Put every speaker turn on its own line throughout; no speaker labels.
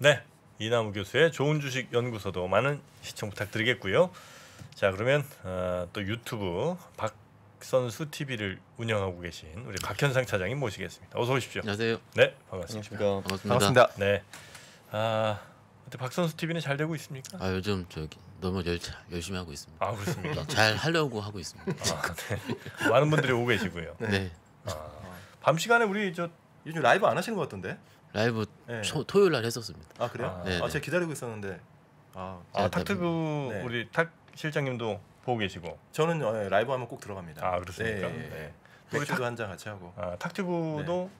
네, 이남우 교수의 좋은 주식 연구소도 많은 시청 부탁드리겠고요. 자, 그러면 어, 또 유튜브 박 선수 TV를 운영하고 계신 우리 박현상 차장님 모시겠습니다. 어서 오십시오. 안녕하세요. 네, 반갑습니다. 안녕하십니까. 반갑습니다. 반갑습니다. 네. 아, 박 선수 TV는 잘 되고 있습니까?
아, 요즘 저기 너무 열, 열심히 하고 있습니다. 아, 그렇습니까? 잘 하려고 하고 있습니다. 아, 네. 많은 분들이 오고 계시고요. 네.
아, 밤 시간에 우리 저 요즘 라이브 안 하신 것 같던데? 라이브 네. 초, 토요일 날 했었습니다. 아 그래요? 네, 아, 아 제가 기다리고 있었는데. 아, 탁튜브 아, 네, 네. 우리 탁 실장님도 보고 계시고. 저는 어, 네, 라이브 하면 꼭 들어갑니다. 아 그렇습니까? 네. 우리 도한잔 같이 하고. 아 탁튜브도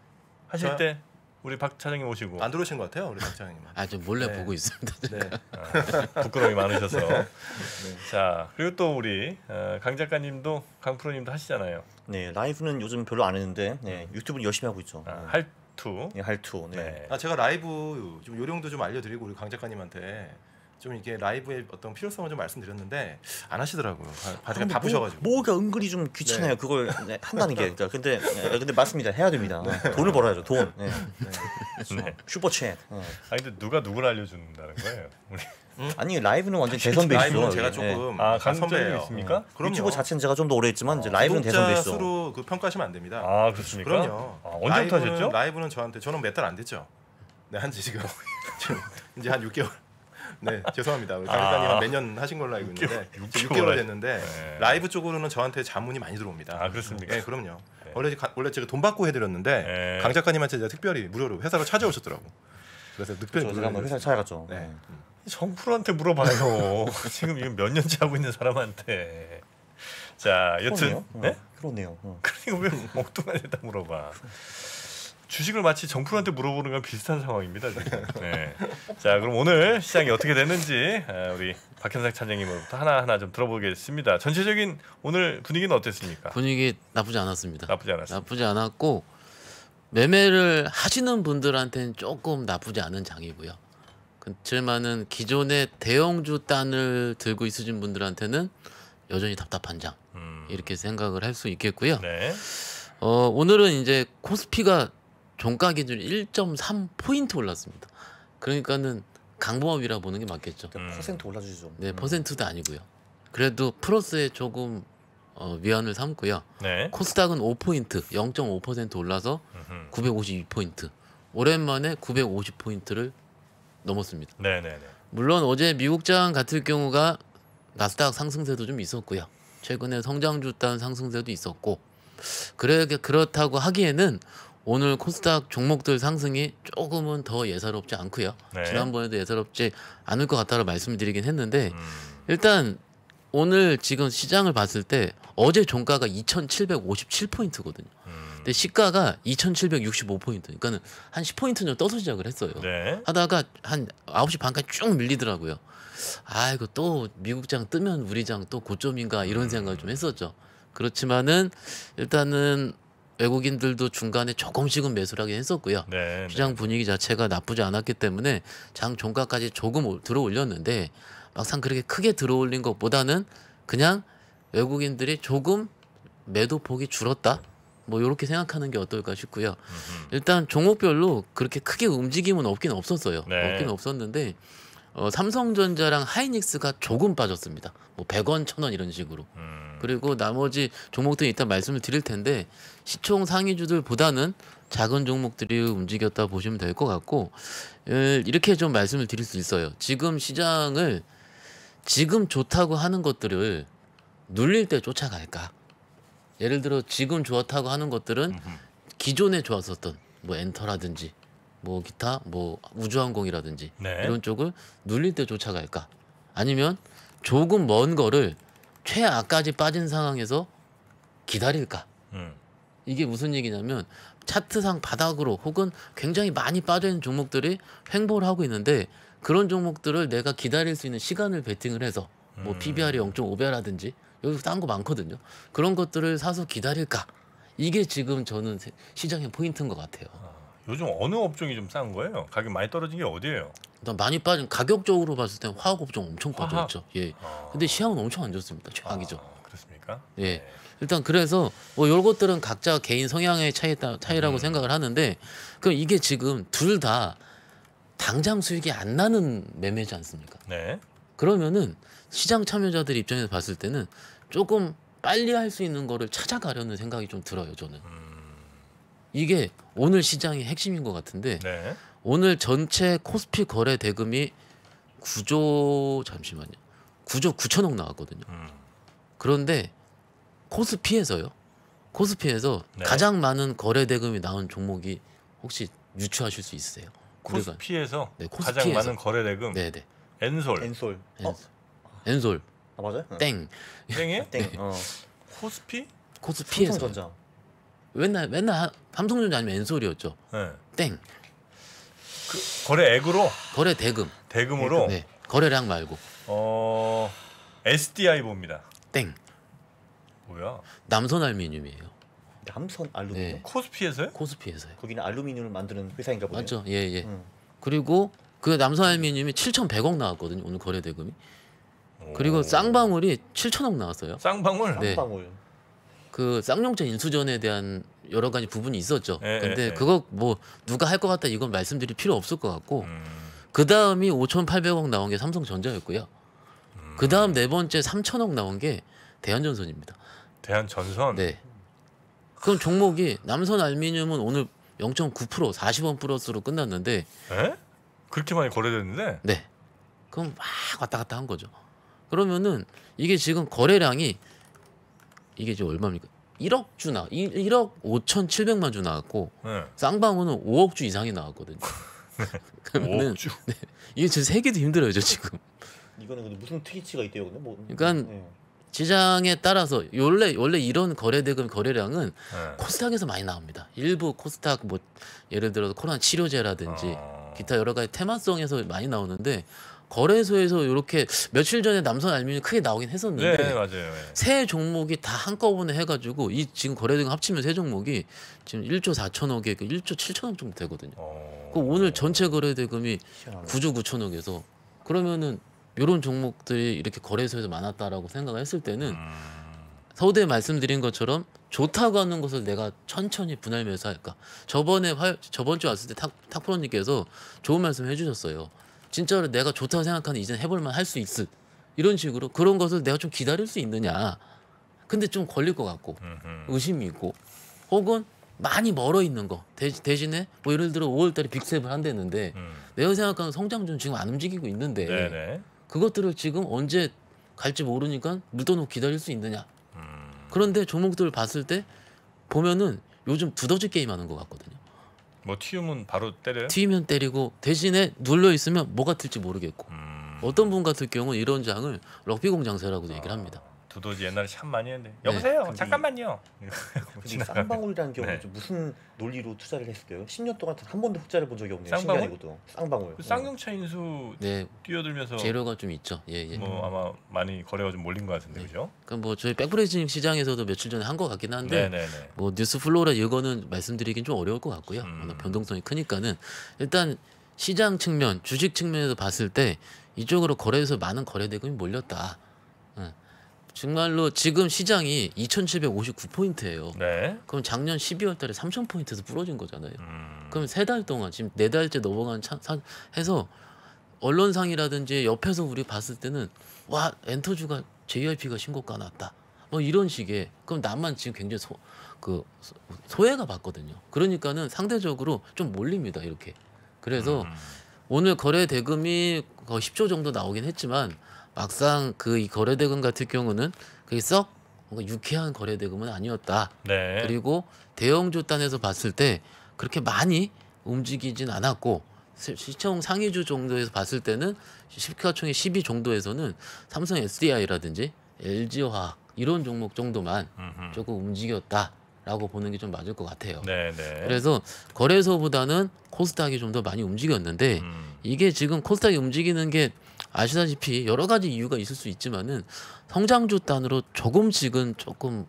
하실 저... 때 우리 박 차장님 오시고 안 들어오신 것 같아요 우리 박 차장님.
아저 몰래 네. 보고 있습니다. 네. 아, 부끄러움이 많으셔서. 네.
자 그리고 또 우리 어, 강 작가님도 강 프로님도 하시잖아요.
네 라이브는 요즘 별로 안 했는데 네, 유튜브는 열심히 하고 있죠. 아, 할 할투. 예, 할투. 네. 네.
아 제가 라이브 좀 요령도 좀 알려드리고 우리 강 작가님한테 좀 이게 라이브의 어떤 필요성을 좀 말씀드렸는데 안 하시더라고요. 아, 바, 바, 바쁘셔가지고
뭐, 가 은근히 좀 귀찮아요. 네. 그걸 네, 한다는 게 그러니까
근데 네,
근데 맞습니다. 해야 됩니다. 네. 돈을 벌어야죠. 돈. 네. 네. 슈퍼챗. 어. 아 근데
누가 누구를 알려준다는 거예요? 우리. 응?
아니 라이브는 완전 대선배이죠. 라이브는 제가 조금 아, 아 선배예요. 있습니까? 그럼 유튜브 자체는 제가 좀 더 오래 했지만 이제 어, 라이브는 대선배이죠. 수로
그 평가하시면 안 됩니다. 아 그렇습니까? 그럼요. 아, 언제부터 라이브는, 라이브는 저한테 저는 몇 달 안 됐죠. 네, 한지 지금 이제 한 6개월. 네, 죄송합니다. 강사님 아~ 몇년 하신 걸로 알고 있는데 6개월, 6개월 됐는데 네. 라이브 쪽으로는 저한테 자문이 많이 들어옵니다. 아 그렇습니까? 네, 그럼요. 네. 원래 가, 원래 제가 돈 받고 해드렸는데 네. 강 작가님한테 제가 특별히 무료로 회사로 찾아오셨더라고. 그래서 특별히 그렇죠. 무 한번 회사 찾아갔죠. 네.
네. 음. 정프로한테 물어봐요.
지금 이건 몇 년째 하고 있는
사람한테. 자, 여튼 그러네요. 네? 어, 그러네요. 어. 그러니까 왜 엉뚱한 데 물어봐. 주식을 마치 정프로한테 물어보는 건 비슷한 상황입니다. 지금. 네. 자, 그럼 오늘 시장이 어떻게 됐는지 아, 우리 박현석 찬장님으로부터 하나하나 좀
들어보겠습니다. 전체적인 오늘 분위기는 어땠습니까? 분위기 나쁘지 않았습니다. 나쁘지 않았습니다. 나쁘지 않았고 매매를 하시는 분들한테는 조금 나쁘지 않은 장이고요. 그렇지만은 기존의 대형주 단을 들고 있으신 분들한테는 여전히 답답한 장 음. 이렇게 생각을 할 수 있겠고요. 네. 어, 오늘은 이제 코스피가 종가 기준 1.3 포인트 올랐습니다. 그러니까는 강보합이라 보는 게 맞겠죠. 그러니까 음. 퍼센트 올라주죠. 네, 음. 퍼센트도 아니고요. 그래도 플러스에 조금 어, 위안을 삼고요. 네. 코스닥은 5포인트, 0.5% 올라서 952포인트. 오랜만에 950포인트를 넘었습니다. 네네네. 물론 어제 미국장 같은 경우가 나스닥 상승세도 좀 있었고요. 최근에 성장주단 상승세도 있었고 그래 그렇다고 하기에는 오늘 코스닥 종목들 상승이 조금은 더 예사롭지 않고요. 네. 지난번에도 예사롭지 않을 것 같다고 말씀드리긴 했는데 음. 일단 오늘 지금 시장을 봤을 때 어제 종가가 2,757포인트거든요. 음. 근데 시가가 2,765포인트. 그러니까는 한 10포인트 정도 떠서 시작을 했어요. 네. 하다가 한 9시 반까지 쭉 밀리더라고요. 아, 이고또 미국장 뜨면 우리장 또 고점인가 이런 음. 생각을 좀 했었죠. 그렇지만은 일단은 외국인들도 중간에 조금씩은 매수를 하긴 했었고요. 네, 네. 시장 분위기 자체가 나쁘지 않았기 때문에 장 종가까지 조금 들어 올렸는데 막상 그렇게 크게 들어 올린 것보다는 그냥 외국인들이 조금 매도 폭이 줄었다. 뭐 이렇게 생각하는 게 어떨까 싶고요. 음흠. 일단 종목별로 그렇게 크게 움직임은 없긴 없었어요. 네. 없긴 없었는데 어, 삼성전자랑 하이닉스가 조금 빠졌습니다. 뭐 100원, 1000원 이런 식으로. 음. 그리고 나머지 종목들은 일단 말씀을 드릴 텐데 시총 상위주들보다는 작은 종목들이 움직였다 보시면 될 것 같고 이렇게 좀 말씀을 드릴 수 있어요. 지금 시장을 지금 좋다고 하는 것들을 눌릴 때 쫓아갈까? 예를 들어 지금 좋다고 았 하는 것들은 기존에 좋았었던 뭐 엔터라든지 뭐 기타 뭐 우주항공이라든지 네. 이런 쪽을 눌릴 때 쫓아갈까 아니면 조금 먼 거를 최악까지 빠진 상황에서 기다릴까 음. 이게 무슨 얘기냐면 차트상 바닥으로 혹은 굉장히 많이 빠져있는 종목들이 횡보를 하고 있는데 그런 종목들을 내가 기다릴 수 있는 시간을 베팅을 해서 뭐 음. PBR이 0.5배라든지 여기 서딴거 많거든요. 그런 것들을 사서 기다릴까? 이게 지금 저는 시장의 포인트인 것 같아요. 아, 요즘 어느 업종이 좀 싼 거예요? 가격 많이 떨어진 게 어디예요? 일단 많이 빠진 가격적으로 봤을 때 화학 업종 엄청 화학? 빠졌죠. 예. 아... 근데 시향은 엄청 안 좋습니다. 최악이죠. 아, 그렇습니까? 예. 네. 일단 그래서 뭐요 것들은 각자 개인 성향의 차이 차이라고 음. 생각을 하는데 그럼 이게 지금 둘 다 당장 수익이 안 나는 매매지 않습니까? 네. 그러면은 시장 참여자들 입장에서 봤을 때는 조금 빨리 할 수 있는 거를 찾아가려는 생각이 좀 들어요 저는 음. 이게 오늘 시장의 핵심인 것 같은데 네. 오늘 전체 코스피 거래 대금이 9조 잠시만요 9조 9천억 나왔거든요 음. 그런데 코스피에서요 코스피에서 네. 가장 많은 거래 대금이 나온 종목이 혹시 유추하실 수 있으세요? 코스피에서, 네, 코스피에서 가장 많은 거래 대금 네네 네.
엔솔, 엔솔. 어? 엔솔. 아 맞아요? 땡.
땡이에요? 네. 땡. 어. 코스피? 코스피에서. 전자 맨날 맨날 삼성전자 아니면 엔솔이었죠. 네. 땡. 그, 거래 액으로? 거래 대금. 대금으로? 네. 거래량 말고.
어. SDI 봅니다.
땡. 뭐야? 남선 알루미늄이에요. 남선 알루미늄? 네. 코스피에서요? 코스피에서요. 거기는 알루미늄을 만드는 회사인가 보네요. 맞죠? 예, 예. 음. 그리고 그 남선 알루미늄이 7,100억 나왔거든요. 오늘 거래 대금이. 그리고 쌍방울이 7천억 나왔어요. 쌍방울? 네. 쌍방울. 그 쌍용차 인수전에 대한 여러 가지 부분이 있었죠. 에, 예, 예, 근데 에, 예. 그거 뭐 누가 할 것 같다 이건 말씀드릴 필요 없을 것 같고 음. 그 다음이 5,800억 나온 게 삼성전자였고요. 음. 그 다음 네 번째 3천억 나온 게 대한전선입니다. 대한전선? 네. 그럼 종목이 남선 알미늄은 오늘 0.9% 40원 플러스로 끝났는데 에? 그렇게 많이 거래됐는데? 네. 그럼 막 왔다 갔다 한 거죠. 그러면은 이게 지금 거래량이 이게 지금 얼마입니까? 1억 주나 1, 억 5천 7백만 주 나왔고 네. 쌍방울은 5억 주 이상이 나왔거든요. 네. 그러면은 네. 이게 지금 세기도 힘들어요, 저 지금.
이거는 근데 무슨 특이치가 있대요, 근데 뭐. 그러니까 네.
시장에 따라서 원래 원래 이런 거래 대금 거래량은 네. 코스닥에서 많이 나옵니다. 일부 코스닥 뭐 예를 들어서 코로나 치료제라든지 어... 기타 여러 가지 테마성에서 많이 나오는데 거래소에서 이렇게 며칠 전에 남성 알미늄이 크게 나오긴 했었는데 네, 맞아요. 네. 세 종목이 다 한꺼번에 해가지고 이 지금 거래등 합치면 세 종목이 지금 1조 4천억에 1조 그 7천억 정도 되거든요. 어... 그 오늘 전체 거래 대금이 9조 9천억에서 그러면은 이런 종목들이 이렇게 거래소에서 많았다라고 생각을 했을 때는 음... 서두에 말씀드린 것처럼 좋다고 하는 것을 내가 천천히 분할 매수할까. 저번에 활, 저번 주 왔을 때 탁, 탁 프로님께서 좋은 말씀 해주셨어요. 진짜로 내가 좋다고 생각하는 이젠 해볼만 할 수 있을 이런 식으로 그런 것을 내가 좀 기다릴 수 있느냐 근데 좀 걸릴 것 같고 의심이 있고 혹은 많이 멀어 있는 거 대신, 에뭐 예를 들어 5월달에 빅셉을 한대는데 음. 내가 생각하는 성장주 지금 안 움직이고 있는데 네네. 그것들을 지금 언제 갈지 모르니까 묻어놓고 기다릴 수 있느냐 음. 그런데 종목들을 봤을 때 보면은 요즘 두더지 게임 하는 것 같거든요 뭐 튀우면 바로 때려요? 튀면 때리고 대신에 눌러 있으면 뭐가 튈지 모르겠고 음. 어떤 분 같은 경우는 이런 장을 럭비공 장세라고도 얘기를 아. 합니다.
두더지 옛날에 참 많이 했는데 네, 여보세요 근 잠깐만요 쌍방울이라는 경우는 네.
무슨
논리로 투자를 했을까요? 10년 동안 한 번도 흑자를 본 적이 없네요. 쌍방울? 신기한 것도 쌍방울. 그 네.
쌍용차 인수 네, 뛰어들면서 재료가
좀 있죠. 예, 예. 뭐 아마 많이 거래가 좀 몰린 것 같은데 네. 그죠? 그러뭐 저희 백브레이징 시장에서도 며칠 전에 한 것 같긴 한데 네네네. 네, 뭐 뉴스 플로라 이거는 말씀드리긴 좀 어려울 것 같고요. 음. 변동성이 크니까는 일단 시장 측면, 주식 측면에서 봤을 때 이쪽으로 거래소 많은 거래 대금이 몰렸다. 정말로 지금 시장이 2,759포인트예요. 네. 그럼 작년 12월 달에 3,000포인트에서 부러진 거잖아요. 음. 그럼 세 달 동안 지금 네 달째 넘어간 차, 사, 해서 언론상이라든지 옆에서 우리 봤을 때는 와 엔터주가 JYP가 신고가 났다. 뭐 이런 식의 그럼 나만 지금 굉장히 소, 그 소외가 봤거든요. 그러니까는 상대적으로 좀 몰립니다 이렇게. 그래서 음. 오늘 거래 대금이 거의 10조 정도 나오긴 했지만 막상 그이 거래대금 같은 경우는 그게 썩 뭔가 유쾌한 거래대금은 아니었다. 네. 그리고 대형 조단에서 봤을 때 그렇게 많이 움직이진 않았고 시청 상위주 정도에서 봤을 때는 시가총액 10위 정도에서는 삼성 SDI라든지 LG화학 이런 종목 정도만 조금 움직였다. 라고 보는 게 좀 맞을 것 같아요. 네네. 네. 그래서 거래소보다는 코스닥이 좀 더 많이 움직였는데 음. 이게 지금 코스닥이 움직이는 게 아시다시피 여러 가지 이유가 있을 수 있지만은 성장주 단으로 조금씩은 조금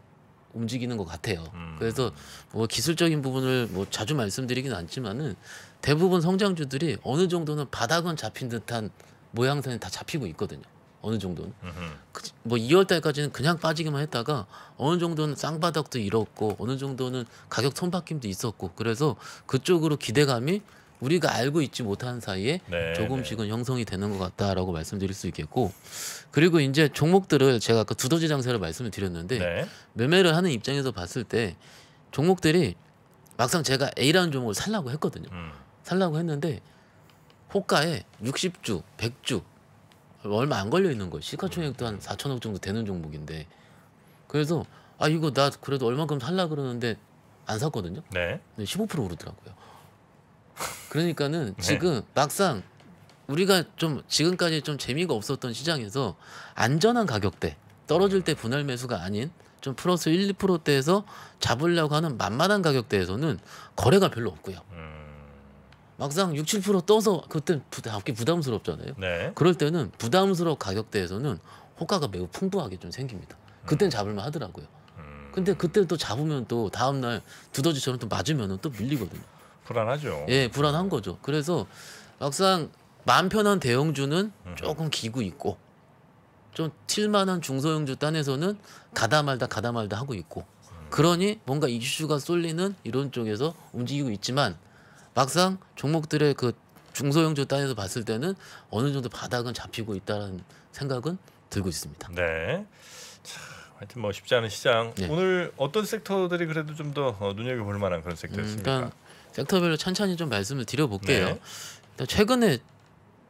움직이는 것 같아요. 음. 그래서 뭐 기술적인 부분을 뭐 자주 말씀드리긴 않지만은 대부분 성장주들이 어느 정도는 바닥은 잡힌 듯한 모양새는 다 잡히고 있거든요. 어느 정도는 그, 뭐 2월 달까지는 그냥 빠지기만 했다가 어느 정도는 쌍바닥도 잃었고 어느 정도는 가격 손바뀜도 있었고 그래서 그쪽으로 기대감이 우리가 알고 있지 못한 사이에 네, 네. 조금씩은 네. 형성이 되는 것 같다라고 말씀드릴 수 있겠고 그리고 이제 종목들을 제가 아까 두더지 장세를 말씀을 드렸는데 네. 매매를 하는 입장에서 봤을 때 종목들이 막상 제가 A라는 종목을 살라고 했거든요. 음. 살라고 했는데 호가에 60주, 100주 얼마 안 걸려 있는 거예요. 시가총액도 한 4천억 정도 되는 종목인데 그래서 아 이거 나 그래도 얼마큼 살라 그러는데 안 샀거든요. 네. 15% 오르더라고요. 그러니까는 네. 지금 막상 우리가 좀 지금까지 좀 재미가 없었던 시장에서 안전한 가격대 떨어질 때 분할 매수가 아닌 좀 플러스 1, 2%대에서 잡으려고 하는 만만한 가격대에서는 거래가 별로 없고요. 음... 막상 6, 7% 떠서 그때 잡기 부담스럽잖아요. 네. 그럴 때는 부담스러운 가격대에서는 호가가 매우 풍부하게 좀 생깁니다. 그땐 음. 잡을만 하더라고요. 음. 근데 그때 또 잡으면 또 다음날 두더지처럼 또 맞으면 또 밀리거든요. 불안하죠. 예, 불안한 거죠. 그래서 막상 마음 편한 대형주는 음. 조금 기구 있고 좀 칠만한 중소형주 딴에서는 가다 말다 가다 말다 하고 있고 음. 그러니 뭔가 이슈가 쏠리는 이런 쪽에서 움직이고 있지만 막상 종목들의 그 중소형주 단에서 봤을 때는 어느 정도 바닥은 잡히고 있다는 생각은 들고 있습니다. 네.
하여튼 뭐 쉽지 않은 시장. 네. 오늘 어떤 섹터들이 그래도 좀더 어, 눈여겨볼 만한 그런 섹터였습니까? 음, 그러니까
섹터별로 천천히 좀 말씀을 드려볼게요. 네. 최근에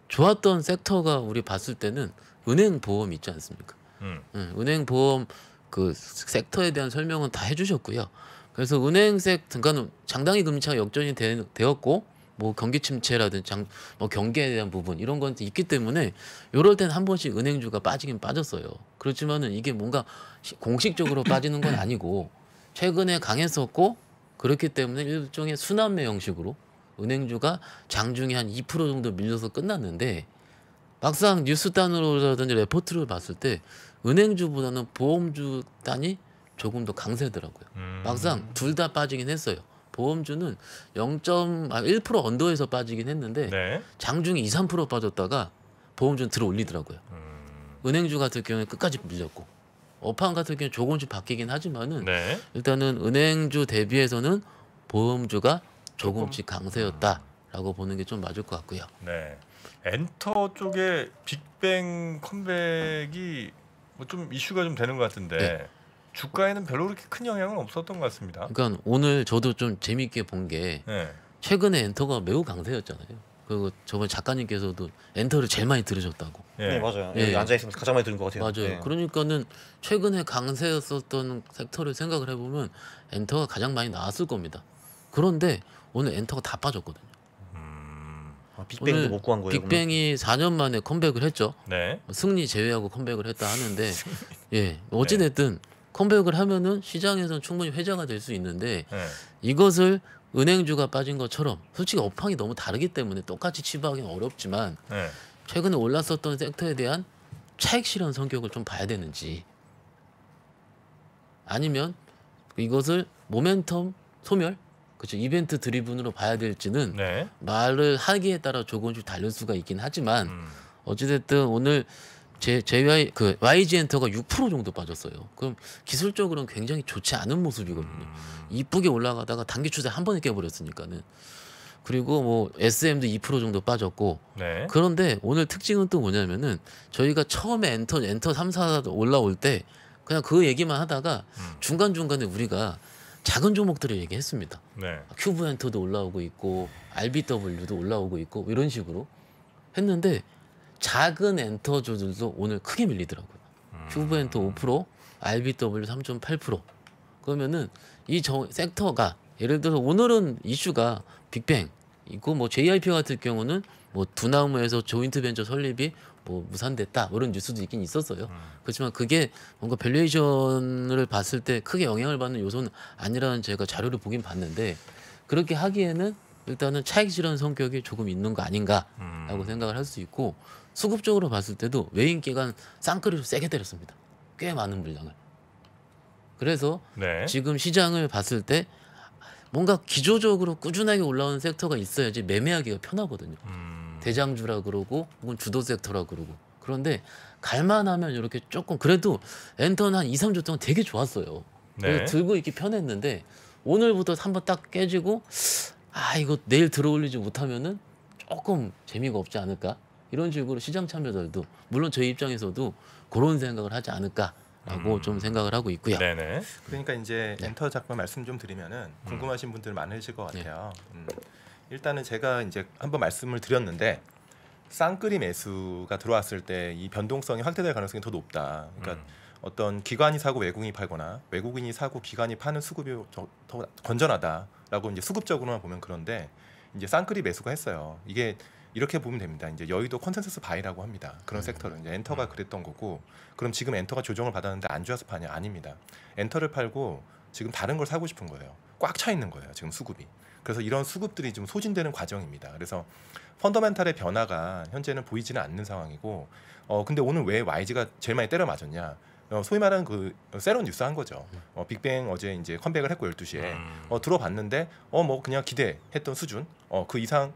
좋았던 섹터가 우리 봤을 때는 은행 보험 있지 않습니까? 음. 응, 예, 은행 보험 그 섹터에 대한 설명은 다 해주셨고요. 그래서 은행 섹터, 그니까 장당히 금리차가 역전이 되, 되었고 뭐 경기 침체라든지 장, 뭐 경기에 대한 부분 이런 건 있기 때문에 이럴 땐 한 번씩 은행주가 빠지긴 빠졌어요. 그렇지만은 이게 뭔가 공식적으로 빠지는 건 아니고 최근에 강했었고 그렇기 때문에 일종의 순환매 형식으로 은행주가 장중에 한 2% 정도 밀려서 끝났는데 막상 뉴스단으로라든지 레포트를 봤을 때 은행주보다는 보험주 단이 조금 더 강세더라고요. 음. 막상 둘 다 빠지긴 했어요. 보험주는 0.1% 아, 언더에서 빠지긴 했는데 네. 장중에 2, 3% 빠졌다가 보험주는 들어 올리더라고요. 음. 은행주 같은 경우에 끝까지 밀렸고 업판 같은 경우는 조금씩 바뀌긴 하지만은 네. 일단은 은행주 대비해서는 보험주가 조금씩 강세였다라고 보는 게 좀 맞을 것 같고요. 네.
엔터 쪽에 빅뱅 컴백이 뭐좀 이슈가 좀 되는 것
같은데 네.
주가에는 별로 그렇게 큰 영향은 없었던 것 같습니다.
그러니까 오늘 저도 좀 재미있게 본게 네. 최근에 엔터가 매우 강세였잖아요. 그리고 저번에 작가님께서도 엔터를 제일 많이 들으셨다고. 네, 네 맞아요. 예. 앉아 있으면 가장 많이 들은 것 같아요. 맞아요. 네. 그러니까는 최근에 강세였었던 섹터를 생각을 해보면 엔터가 가장 많이 나왔을 겁니다. 그런데 오늘 엔터가 다 빠졌거든요. 음... 아, 빅뱅도 못 구한 거예요. 빅뱅이 그 4년 만에 컴백을 했죠. 네. 승리 제외하고 컴백을 했다 하는데 예 네. 어찌됐든 컴백을 하면은 시장에서는 충분히 회자가 될 수 있는데 네. 이것을 은행주가 빠진 것처럼 솔직히 업황이 너무 다르기 때문에 똑같이 치부하기는 어렵지만 네. 최근에 올랐었던 섹터에 대한 차익 실현 성격을 좀 봐야 되는지 아니면 이것을 모멘텀 소멸 그렇죠 이벤트 드리븐으로 봐야 될지는 네. 말을 하기에 따라 조금씩 다를 수가 있긴 하지만 음. 어찌됐든 오늘 제, JY, 그 YG 엔터가 6% 정도 빠졌어요. 그럼 기술적으로는 굉장히 좋지 않은 모습이거든요. 음. 이쁘게 올라가다가 단기 추세 한 번에 깨버렸으니까는. 그리고 뭐 SM도 2% 정도 빠졌고 네. 그런데 오늘 특징은 또 뭐냐면은 저희가 처음에 엔터 엔터 3, 4 올라올 때 그냥 그 얘기만 하다가 음. 중간 중간에 우리가 작은 종목들을 얘기했습니다. 네. 큐브 엔터도 올라오고 있고 RBW도 올라오고 있고 이런 식으로 했는데 작은 엔터조들도 오늘 크게 밀리더라고요. 큐브 음. 엔터 5%, RBW 3.8%. 그러면은 이 정, 섹터가 예를 들어서 오늘은 이슈가 빅뱅 있고 뭐 JIP 같은 경우는 뭐 두나무에서 조인트 벤처 설립이 뭐 무산됐다 뭐 이런 뉴스도 있긴 있었어요. 음. 그렇지만 그게 뭔가 밸류에이션을 봤을 때 크게 영향을 받는 요소는 아니라는 제가 자료를 보긴 봤는데 그렇게 하기에는 일단은 차익실현 성격이 조금 있는 거 아닌가라고 음. 생각을 할 수 있고 수급적으로 봤을 때도 외인 기간 쌍끌이로 세게 때렸습니다. 꽤 많은 물량을. 그래서 네. 지금 시장을 봤을 때 뭔가 기조적으로 꾸준하게 올라오는 섹터가 있어야지 매매하기가 편하거든요. 음. 대장주라 그러고 혹은 주도 섹터라 그러고 그런데 갈만하면 이렇게 조금 그래도 엔터는 한 2, 3주 동안 되게 좋았어요. 네. 들고 있기 편했는데 오늘부터 한번 딱 깨지고 아 이거 내일 들어올리지 못하면은 조금 재미가 없지 않을까 이런 식으로 시장 참여자들도 물론 저희 입장에서도 그런 생각을 하지 않을까 라고 음. 좀 생각을 하고 있고요. 네네.
그러니까 이제 네. 엔터 작품 말씀 좀 드리면은 음. 궁금하신 분들 많으실 것 네. 같아요. 네. 음. 일단은 제가 이제 한번 말씀을 드렸는데 쌍끌이 매수가 들어왔을 때 이 변동성이 확대될 가능성이 더 높다. 그러니까 음. 어떤 기관이 사고 외국인이 팔거나 외국인이 사고 기관이 파는 수급이 더, 더 건전하다. 라고 이제 수급적으로만 보면 그런데 이제 쌍클이 매수가 했어요. 이게 이렇게 보면 됩니다. 이제 여의도 컨센서스 바이라고 합니다. 그런 음. 섹터를 이제 엔터가 음. 그랬던 거고 그럼 지금 엔터가 조정을 받았는데 안 좋아서 파냐? 아닙니다. 엔터를 팔고 지금 다른 걸 사고 싶은 거예요. 꽉 차 있는 거예요. 지금 수급이. 그래서 이런 수급들이 좀 소진되는 과정입니다. 그래서 펀더멘탈의 변화가 현재는 보이지는 않는 상황이고 어 근데 오늘 왜 YG가 제일 많이 때려 맞았냐? 어, 소위 말하는 그 새로운 뉴스 한 거죠. 어, 빅뱅 어제 이제 컴백을 했고 12시에 음. 어, 들어봤는데 어 뭐 그냥 기대했던 수준 어, 그 이상일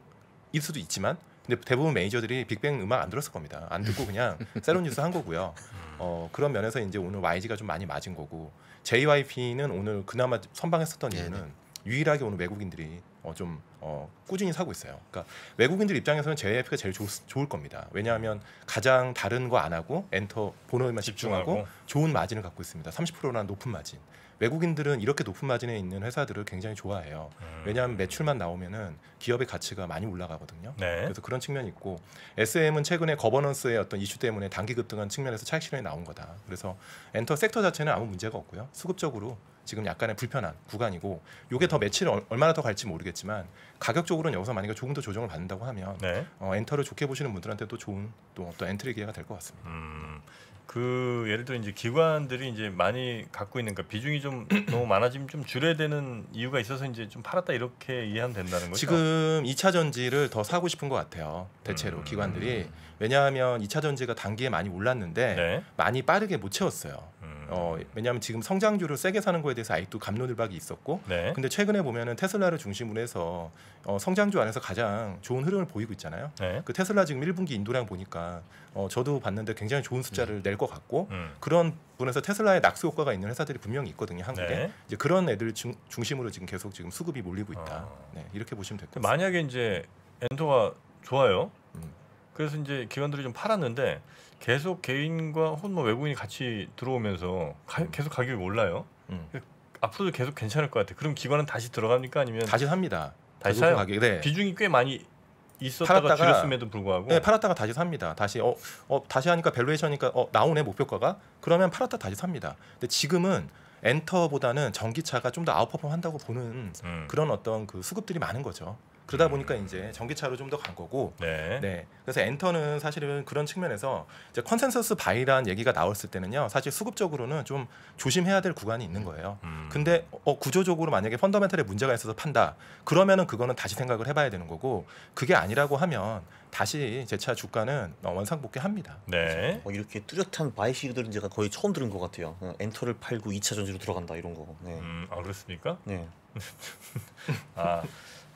수도 있지만 근데 대부분 매니저들이 빅뱅 음악 안 들었을 겁니다. 안 듣고 그냥 새로운 뉴스 한 거고요. 음. 어, 그런 면에서 이제 오늘 YG가 좀 많이 맞은 거고 JYP는 오늘 그나마 선방했었던 이유는 유일하게 오는 외국인들이 어, 좀 어, 꾸준히 사고 있어요. 그러니까 외국인들 입장에서는 JF가 제일 조, 좋을 겁니다. 왜냐하면 가장 다른 거 안 하고 엔터 본업에만 집중하고, 집중하고 좋은 마진을 갖고 있습니다. 30%나 높은 마진. 외국인들은 이렇게 높은 마진에 있는 회사들을 굉장히 좋아해요. 음. 왜냐하면 매출만 나오면은 기업의 가치가 많이 올라가거든요. 네. 그래서 그런 측면이 있고 SM은 최근에 거버넌스의 어떤 이슈 때문에 단기 급등한 측면에서 차익 실현이 나온 거다. 그래서 엔터 섹터 자체는 아무 문제가 없고요. 수급적으로 지금 약간의 불편한 구간이고 이게 더 매치를 얼, 얼마나 더 갈지 모르겠지만 가격적으로는 여기서 만약에 조금 더 조정을 받는다고 하면 네. 어, 엔터를 좋게 보시는 분들한테도 좋은 또 어떤 엔트리 기회가 될 것 같습니다. 음, 그 예를 들어 이제 기관들이 이제
많이 갖고 있는 그 비중이 좀 너무 많아지면 좀 줄여야 되는 이유가 있어서 이제 좀 팔았다 이렇게 이해하면 된다는 거죠.
지금 2차 전지를 더 사고 싶은 것 같아요. 대체로 음, 기관들이 왜냐하면 2차 전지가 단기에 많이 올랐는데 네. 많이 빠르게 못 채웠어요. 음. 어, 왜냐하면 지금 성장주를 세게 사는 거에 대해서 아직도 감론을박이 있었고 네. 근데 최근에 보면은 테슬라를 중심으로 해서 어, 성장주 안에서 가장 좋은 흐름을 보이고 있잖아요. 네. 그 테슬라 지금 1분기 인도량 보니까 어, 저도 봤는데 굉장히 좋은 숫자를 음. 낼것 같고 음. 그런 분에서 테슬라의 낙수 효과가 있는 회사들이 분명히 있거든요 한국에 네. 이제 그런 애들 중, 중심으로 지금 계속 지금 수급이 몰리고 있다. 어. 네, 이렇게 보시면 될 것 같습니다.
만약에 이제 엔터가 좋아요. 그래서 이제 기관들이 좀 팔았는데 계속 개인과 혹은 뭐 외국인이 같이 들어오면서 가, 음. 계속 가격이 올라요. 음. 그 앞으로도 계속 괜찮을 것 같아. 그럼 기관은 다시 들어갑니까 아니면 다시
삽니다. 다시 사요. 가격, 네. 비중이
꽤 많이 있었다가 다가 줄였음에도
불구하고 네, 팔았다가 다시 삽니다. 다시 어, 어 다시 하니까 밸류에이션이니까 어 나오네 목표가가 그러면 팔았다 다시 삽니다. 근데 지금은 엔터보다는 전기차가 좀 더 아웃퍼폼 한다고 보는 음. 그런 어떤 그 수급들이 많은 거죠. 그러다 보니까 이제 전기차로 좀 더 간 거고. 네. 네. 그래서 엔터는 사실은 그런 측면에서 이제 컨센서스 바이란 얘기가 나왔을 때는요. 사실 수급적으로는 좀 조심해야 될 구간이 있는 거예요. 음. 근데 어, 구조적으로 만약에 펀더멘털에 문제가 있어서 판다. 그러면은 그거는 다시 생각을 해봐야 되는 거고 그게 아니라고 하면 다시 제차 주가는 어, 원상복귀합니다. 네. 어, 이렇게 뚜렷한 바이 시그들은 제가 거의 처음 들은 것 같아요. 어,
엔터를 팔고 2차 전지로 들어간다 이런 거. 네. 음, 아 그렇습니까? 네. 아.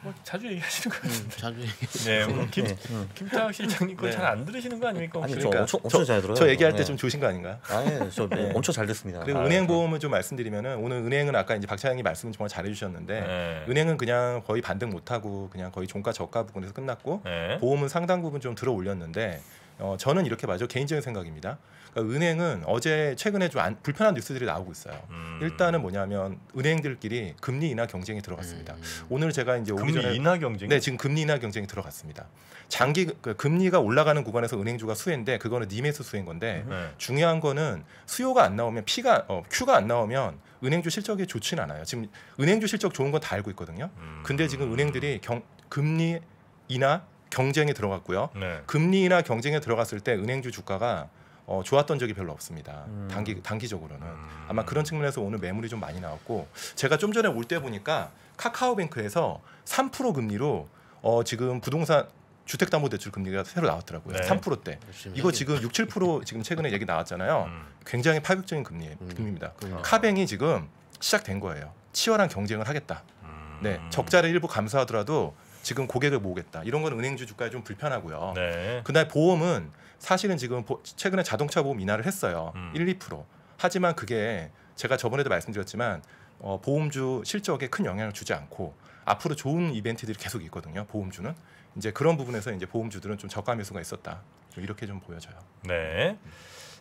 뭐 자주 얘기하시는 것 음, 같은데. 음, 자주 얘기해. 네, 김 네.
김태학 실장님 거 잘안
네. 들으시는 거 아닙니까? 아니 그러니까. 저 엄청, 엄청 저, 그러니까 잘 들어요. 저 얘기할 때좀 네. 좋으신 거 아닌가요? 아저 네. 엄청 잘 듣습니다. 그리고 아, 은행 네. 보험을 좀 말씀드리면은 오늘 은행은 아까 이제 박 차장님 말씀을 정말 잘해 주셨는데 네. 은행은 그냥 거의 반등 못 하고 그냥 거의 종가 저가 부분에서 끝났고 네. 보험은 상당 부분 좀 들어 올렸는데 어, 저는 이렇게 봐죠 개인적인 생각입니다. 그러니까 은행은 어제 최근에 좀 안, 불편한 뉴스들이 나오고 있어요. 음. 일단은 뭐냐면 은행들끼리 금리 인하 경쟁이 들어갔습니다. 음. 오늘 제가 이제 오기 전에 인하 경쟁. 네, 지금 금리 인하 경쟁이 들어갔습니다. 장기 그, 그 금리가 올라가는 구간에서 은행주가 수혜인데 그거는 니메스 수혜인 건데 음. 네. 중요한 거는 수요가 안 나오면 P가 어, Q가 안 나오면 은행주 실적이 좋진 않아요. 지금 은행주 실적 좋은 건 다 알고 있거든요. 음. 근데 지금 은행들이 경, 금리 인하 경쟁에 들어갔고요. 네. 금리 인하 경쟁에 들어갔을 때 은행주 주가가 어, 좋았던 적이 별로 없습니다. 음. 단기 단기적으로는 음. 아마 그런 측면에서 오늘 매물이 좀 많이 나왔고 제가 좀 전에 올 때 보니까 카카오뱅크에서 3% 금리로 어, 지금 부동산 주택담보대출 금리가 새로 나왔더라고요. 네. 3%대. 이거 지금 6, 7% 지금 최근에 얘기 나왔잖아요. 음. 굉장히 파격적인 금리, 음. 금리입니다. 음. 카뱅이 지금 시작된 거예요. 치열한 경쟁을 하겠다. 음. 네, 적자를 일부 감수하더라도 지금 고객을 모으겠다. 이런 건 은행주 주가에 좀 불편하고요. 네. 그날 보험은 사실은 지금 최근에 자동차 보험 인하를 했어요. 음. 1, 2%. 하지만 그게 제가 저번에도 말씀드렸지만 어, 보험주 실적에 큰 영향을 주지 않고 앞으로 좋은 이벤트들이 계속 있거든요. 보험주는 이제 그런 부분에서 이제 보험주들은 좀 저가 매수가 있었다.
좀 이렇게 좀 보여져요.
네.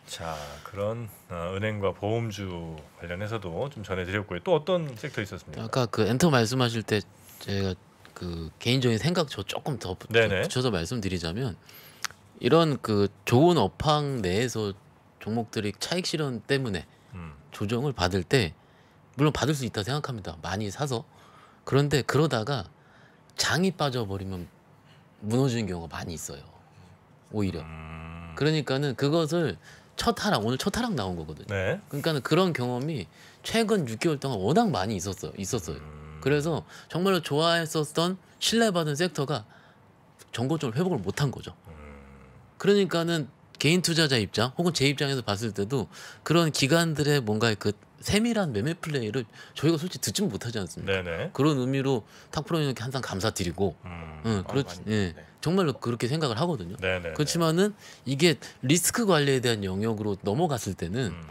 자 그런 어, 은행과 보험주 관련해서도 좀 전해드렸고요. 또 어떤 섹터 있었습니까? 아까
그 엔터 말씀하실 때 제가 그 개인적인 생각 저 조금 더 네네. 붙여서 말씀드리자면 이런 그 좋은 업황 내에서 종목들이 차익 실현 때문에 음. 조정을 받을 때 물론 받을 수 있다 생각합니다. 많이 사서 그런데 그러다가 장이 빠져버리면 무너지는 경우가 많이 있어요. 오히려 음. 그러니까는 그것을 첫 하락 오늘 첫 하락 나온 거거든요. 네. 그러니까는 그런 경험이 최근 6개월 동안 워낙 많이 있었어 요 있었어요. 음. 그래서 정말로 좋아했었던 신뢰받은 섹터가 전고점 회복을 못 한 거죠. 그러니까는 개인 투자자 입장 혹은 제 입장에서 봤을 때도 그런 기관들의 뭔가 그 세밀한 매매 플레이를 저희가 솔직히 듣지 못하지 않습니까? 네네. 그런 의미로 탁프로님께 항상 감사드리고, 음, 응, 어, 그렇지, 아, 예, 네. 정말로 그렇게 생각을 하거든요. 네네네. 그렇지만은 이게 리스크 관리에 대한 영역으로 넘어갔을 때는 음.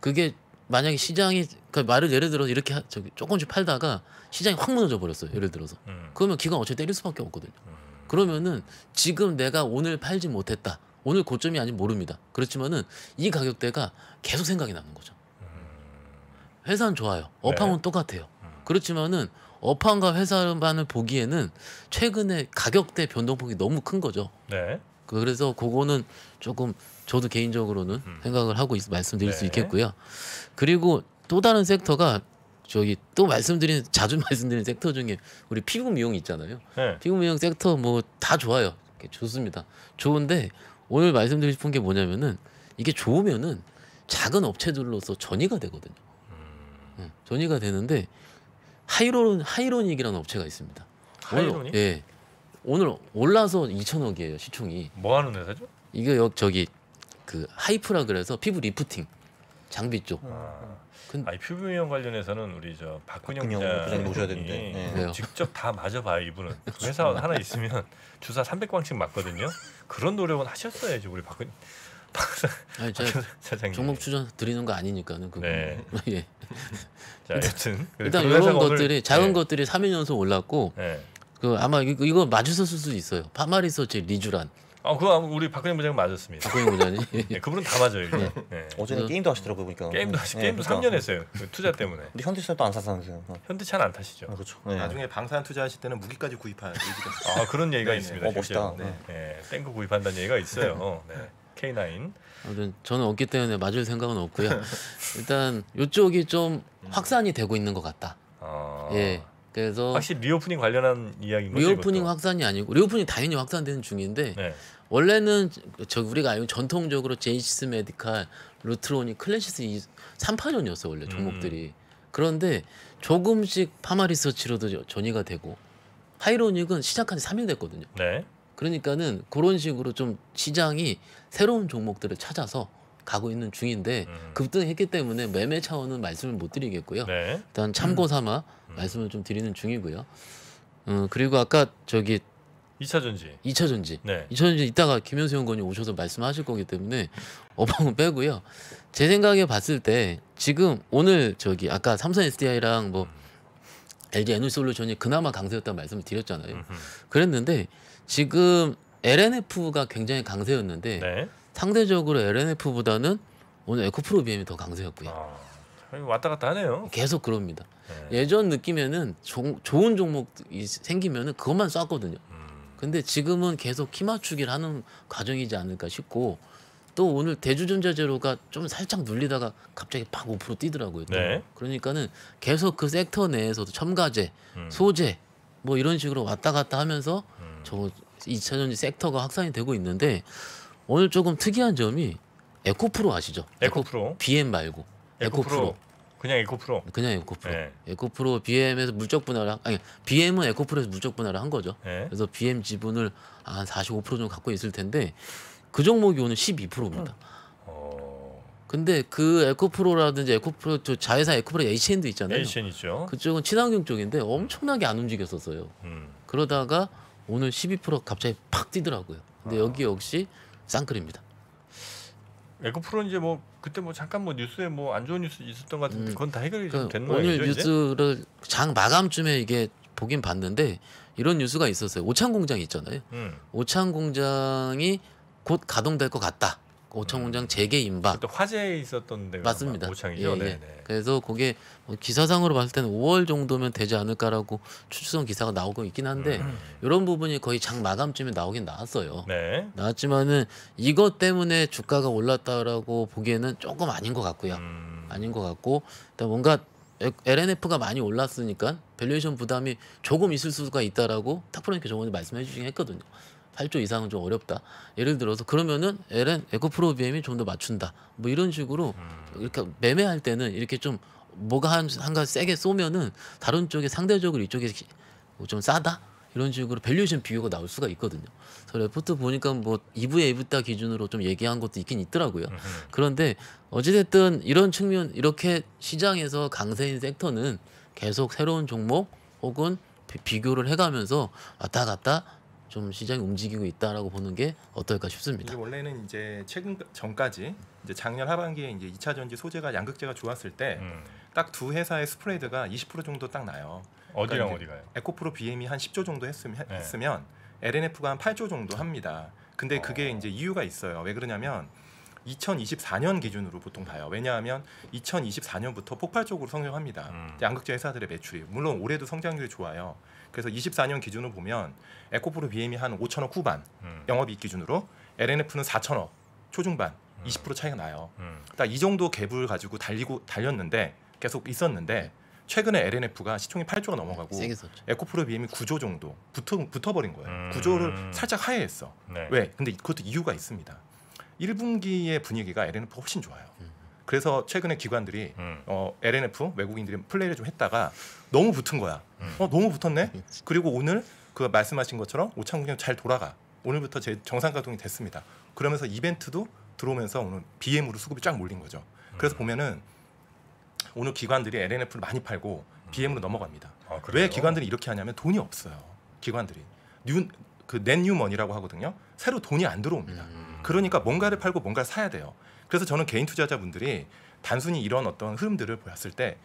그게 만약에 시장이 그러니까 말을 예를 들어 서 이렇게 하, 저기 조금씩 팔다가 시장이 확 무너져 버렸어요. 예를 들어서 음. 그러면 기관 어차피 때릴 수밖에 없거든요. 음. 그러면은 지금 내가 오늘 팔지 못했다. 오늘 고점이 아직 모릅니다. 그렇지만은 이 가격대가 계속 생각이 나는 거죠. 음. 회사는 좋아요. 네. 업황은 네. 똑같아요. 음. 그렇지만은 업황과 회사만을 보기에는 최근에 가격대 변동폭이 너무 큰 거죠. 네. 그래서 그거는 조금 저도 개인적으로는 음. 생각을 하고 있, 말씀드릴 네. 수 있겠고요. 그리고 또 다른 섹터가 저기 또 말씀드리는 자주 말씀드리는 섹터 중에 우리 피부 미용 있잖아요. 네. 피부 미용 섹터 뭐 다 좋아요. 좋습니다. 좋은데 오늘 말씀드리고 싶은 게 뭐냐면은 이게 좋으면은 작은 업체들로서 전이가 되거든요. 음. 네, 전이가 되는데 하이론 하이로닉이라는 업체가 있습니다. 하이로닉? 오늘, 예. 오늘 올라서 2천억이에요 시총이. 뭐 하는 회사죠? 이게 역 저기 그 하이프라 그래서 피부 리프팅 장비 쪽. 음. 근... 아니 피부 미용 관련해서는 우리 저 박근영, 박근영 부장님 오셔야 되는데 네. 직접 다
맞아봐요 이분은 회사 하나 있으면 주사 3 0 0광씩 맞거든요. 그런 노력은
하셨어야지 우리 박근 박사 아님 종목 추천 드리는 거 아니니까는 그 네. 예. 자, 여튼 일단 이런 그 것들이 오늘... 작은 네. 것들이 3일 연속 올랐고 네. 그 아마 이거, 이거 맞으셨을 수도 있어요. 파마리서제 리쥬란 아 그거
우리 박근혜 부장 님 맞았습니다.
박근혜 부장이 네, 그분은 다 맞아요. 네.
네. 어제 그 게임도
하시더라고요
보니까. 게임도 하시 네, 게임도 그
그렇죠. 3년 했어요. 그 투자 때문에.
근데 현대차도 안샀었는요 어.
현대차는 안 타시죠. 아, 그렇죠. 네. 나중에
방산 투자하실 때는 무기까지 구입한 얘기가 있어아 그런 얘기가 있습니다. 어, 멋있다. 네. 네. 땡크 구입한다는 얘기가 있어요. 네. K9.
아무튼 저는 없기 때문에 맞을 생각은 없고요. 일단 이쪽이 좀 음. 확산이 되고 있는 것 같다. 아... 예. 그래서 확실히 리오프닝 관련한 이야기인 거죠. 리오프닝 이것도? 확산이 아니고 리오프닝 당연히 확산되는 중인데 네. 원래는 저 우리가 알고 전통적으로 제이시스 메디칼, 루트론이 클래시스 3파전이었어요 원래 종목들이. 음. 그런데 조금씩 파마 리서치로도 전이가 되고 하이로닉은 시작한 지 3일 됐거든요. 네. 그러니까는 그런 식으로 좀 시장이 새로운 종목들을 찾아서 가고 있는 중인데 급등했기 음. 때문에 매매 차원은 말씀을 못 드리겠고요. 네. 일단 참고 음. 삼아 음. 말씀을 좀 드리는 중이고요. 어, 그리고 아까 저기 2차 전지. 2차 전지. 네. 2차 전지 이따가 김현수 연구원님 오셔서 말씀하실 거기 때문에 어방은 빼고요. 제 생각에 봤을 때 지금 오늘 저기 아까 삼성 SDI랑 뭐 음. LG 에너솔루션이 그나마 강세였다는 말씀을 드렸잖아요. 음흠. 그랬는데 지금 LNF가 굉장히 강세였는데 네. 상대적으로 LNF보다는 오늘 에코프로 BM이 더 강세였고요. 아, 왔다 갔다 하네요. 계속 그럽니다. 네. 예전 느낌에는 조, 좋은 종목이 생기면 그것만 쐈거든요. 음. 근데 지금은 계속 키 맞추기를 하는 과정이지 않을까 싶고 또 오늘 대주전자재료가 좀 살짝 눌리다가 갑자기 팍 5% 뛰더라고요. 네. 그러니까는 계속 그 섹터 내에서도 첨가제, 음. 소재 뭐 이런 식으로 왔다 갔다 하면서 음. 저 2차전지 섹터가 확산이 되고 있는데 오늘 조금 특이한 점이 에코프로 아시죠? 에코프로 BM 말고 에코프로, 에코
그냥 에코프로
그냥 예. 에코프로 네. 에코프로 BM에서 물적 분할을 아니 BM은 에코프로에서 물적 분할을 한 거죠. 네. 그래서 BM 지분을 한 45% 정도 갖고 있을 텐데 그 종목이 오늘 12%입니다. 음. 어. 근데 그 에코프로라든지 에코프로 저 자회사 에코프로 HN도 있잖아요. HN 있죠. 그쪽은 친환경 쪽인데 엄청나게 안 움직였었어요. 음. 그러다가 오늘 12% 갑자기 팍 뛰더라고요. 근데 어. 여기 역시 쌍클입니다.
에코프론 이제 뭐 그때 뭐 잠깐 뭐 뉴스에 뭐 안 좋은 뉴스 있었던 것 같은데 음, 그건 다 해결이 음, 그 된거요 오늘 뉴스를
이제? 장 마감쯤에 이게 보긴 봤는데 이런 뉴스가 있었어요. 오창 공장 있잖아요. 음. 오창 공장이 곧 가동될 것 같다. 오창 공장 재개 임박. 또 화재 있었던 데 맞습니다. 오창이죠. 예, 예. 그래서 그게 뭐 기사상으로 봤을 때는 5월 정도면 되지 않을까라고 추측성 기사가 나오고 있긴 한데 음. 이런 부분이 거의 장 마감쯤에 나오긴 나왔어요. 네. 나왔지만은 이것 때문에 주가가 올랐다라고 보기에는 조금 아닌 것 같고요. 음. 아닌 것 같고 일단 뭔가 LNF가 많이 올랐으니까 밸류에이션 부담이 조금 있을 수가 있다라고 탁프랭크 저번에 말씀해 주시긴 했거든요. 8조 이상은 좀 어렵다. 예를 들어서 그러면은 LN 에코프로 BM이 좀 더 맞춘다. 뭐 이런 식으로 음. 이렇게 매매할 때는 이렇게 좀 뭐가 한, 한가 지 세게 쏘면은 다른 쪽에 상대적으로 이쪽에 뭐 좀 싸다 이런 식으로 밸류에션 비교가 나올 수가 있거든요. 그래서 레포트 보니까 뭐2부에 2부다 기준으로 좀 얘기한 것도 있긴 있더라고요. 그런데 어찌됐든 이런 측면 이렇게 시장에서 강세인 섹터는 계속 새로운 종목 혹은 비교를 해가면서 왔다 갔다 좀 시장이 움직이고 있다라고 보는 게 어떨까 싶습니다.
원래는 이제 최근 전까지 이제 작년 하반기에 이제 2차 전지 소재가 양극재가 좋았을 때 딱두 음. 회사의 스프레드가 20% 정도 딱 나요. 어디랑 그러니까 어디가요? 에코프로 BM이 한 10조 정도 네. 했으면, 했으면 네. LNF가 한 8조 정도 합니다. 근데 그게 어. 이제 이유가 있어요. 왜 그러냐면 2024년 기준으로 보통 봐요. 왜냐하면 2024년부터 폭발적으로 성장합니다. 음. 양극재 회사들의 매출이 물론 올해도 성장률이 좋아요. 그래서 24년 기준으로 보면 에코프로 BM이 e 한 5천억 후반 음. 영업이익 기준으로 LNF는 4천억 초중반 20% 음. 차이가 나요. 음. 딱이 그러니까 정도 갭을 가지고 달리고 달렸는데 계속 있었는데 최근에 LNF가 시총이 8조가 넘어가고 네, 에코프로 BM이 9조 e 정도 붙어 붙어버린 거예요. 음. 9조를 살짝 하회했어. 네. 왜? 근데 그것도 이유가 있습니다. 1분기의 분위기가 LNF가 훨씬 좋아요. 음. 그래서 최근에 기관들이 음. 어, LNF 외국인들이 플레이를 좀 했다가 너무 붙은 거야. 음. 어 너무 붙었네. 그리고 오늘 그 말씀하신 것처럼 오창국형 잘 돌아가. 오늘부터 제 정상 가동이 됐습니다. 그러면서 이벤트도 들어오면서 오늘 BM으로 수급이 쫙 몰린 거죠. 음. 그래서 음. 보면은 오늘 기관들이 LNF를 많이 팔고 BM으로 음. 넘어갑니다. 아, 왜 기관들이 이렇게 하냐면 돈이 없어요. 기관들이 뉴 그넷 뉴먼이라고 하거든요. 새로 돈이 안 들어옵니다. 그러니까 뭔가를 팔고 뭔가를 사야 돼요. 그래서 저는 개인 투자자분들이 단순히 이런 어떤 흐름들을 보였을 때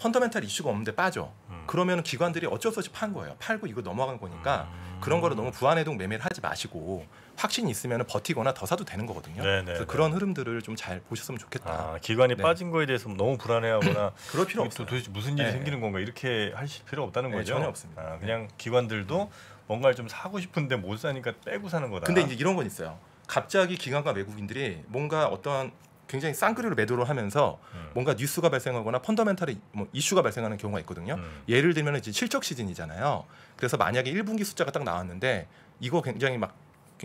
펀더멘탈 이슈가 없는데 빠져. 음. 그러면 기관들이 어쩔 수 없이 판 거예요. 팔고 이거 넘어간 거니까 음. 그런 거를 너무 부안해동 매매를 하지 마시고 확신이 있으면 버티거나 더 사도 되는 거거든요. 네네, 네, 그래서 네. 그런 흐름들을 좀 잘 보셨으면 좋겠다. 아, 기관이 네. 빠진 거에 대해서 너무 불안해하거나
그럴 필요 없어요. 도대체 무슨 일이 네. 생기는 건가 이렇게 하실 필요 없다는 네, 거죠. 전혀 없습니다. 아, 그냥
기관들도 뭔가를 좀 사고 싶은데 못 사니까 빼고 사는 거다. 근데 이제 이런 건 있어요. 갑자기 기관과 외국인들이 뭔가 어떤 굉장히 쌍그리로 매도를 하면서 음. 뭔가 뉴스가 발생하거나 펀더멘탈의 뭐 이슈가 발생하는 경우가 있거든요. 음. 예를 들면 이제 실적 시즌이잖아요. 그래서 만약에 1분기 숫자가 딱 나왔는데 이거 굉장히 막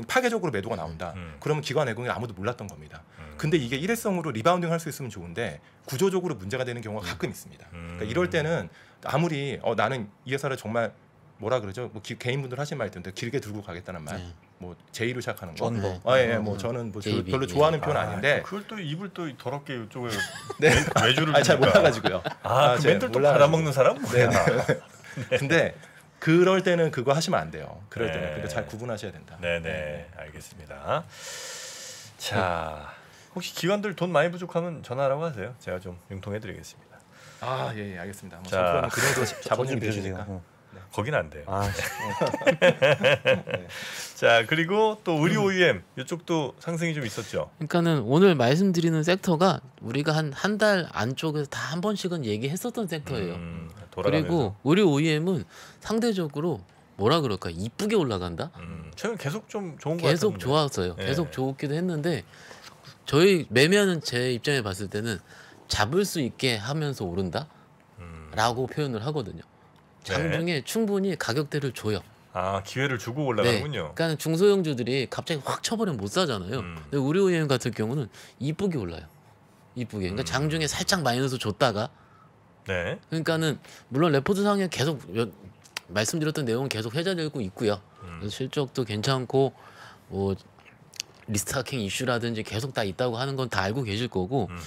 파괴적으로 매도가 나온다. 음. 음. 그러면 기관 외국인 아무도 몰랐던 겁니다. 음. 근데 이게 일회성으로 리바운딩 할 수 있으면 좋은데 구조적으로 문제가 되는 경우가 음. 가끔 있습니다. 그러니까 이럴 때는 아무리 어, 나는 이 회사를 정말 뭐라 그러죠? 뭐 기, 개인분들 하신 말일 텐데 길게 들고 가겠다는 말. 네. 뭐 제의로 시작하는 거. 전뭐 아, 예, 음, 뭐 저는 뭐 JB, 별로 좋아하는 예. 편은 아, 닌데 아,
그걸 또 입을 또 더럽게 이쪽에 네. 외주를 아, 잘 몰라 가지고요. 아, 아그 아, 멘트를 또 갈아먹는 사람? 네. 네. 네. 근데
그럴 때는 그거 하시면 안 돼요. 그럴 때는 근데 잘 네. 구분하셔야 된다.
네, 네. 알겠습니다. 자, 혹시 기관들 돈 많이 부족하면 전화라고 하세요. 제가 좀 융통해 드리겠습니다.
아, 예, 예, 알겠습니다. 뭐 자, 그 정도 자본이 되시니까.
네. 거긴 안 돼요. 아, 네. 자 그리고 또 의료 OEM 이쪽도 상승이 좀 있었죠.
그러니까는 오늘 말씀드리는 섹터가 우리가 한 한 달 안쪽에서 다 한 번씩은 얘기했었던 섹터예요. 음, 그리고 의료 OEM은 상대적으로 뭐라 그럴까 이쁘게 올라간다. 음, 최근 계속 좀 좋은 거 계속 좋았어요. 네. 계속 좋기도 했는데 저희 매매하는 제 입장에 봤을 때는 잡을 수 있게 하면서 오른다라고 음. 표현을 하거든요. 장중에 네. 충분히 가격대를 줘요. 아 기회를 주고 올라가군요. 네. 그러니까 중소형주들이 갑자기 확 쳐버리면 못 사잖아요. 음. 근데 우리 o e 같은 경우는 이쁘게 올라요. 이쁘게. 그러니까 음. 장중에 살짝 마이너스 줬다가. 네. 그러니까는 물론 레포드 상에 계속 말씀드렸던 내용은 계속 회자되고 있고요. 음. 실적도 괜찮고 뭐 리스타킹 이슈라든지 계속 다 있다고 하는 건 다 알고 계실 거고 음흠.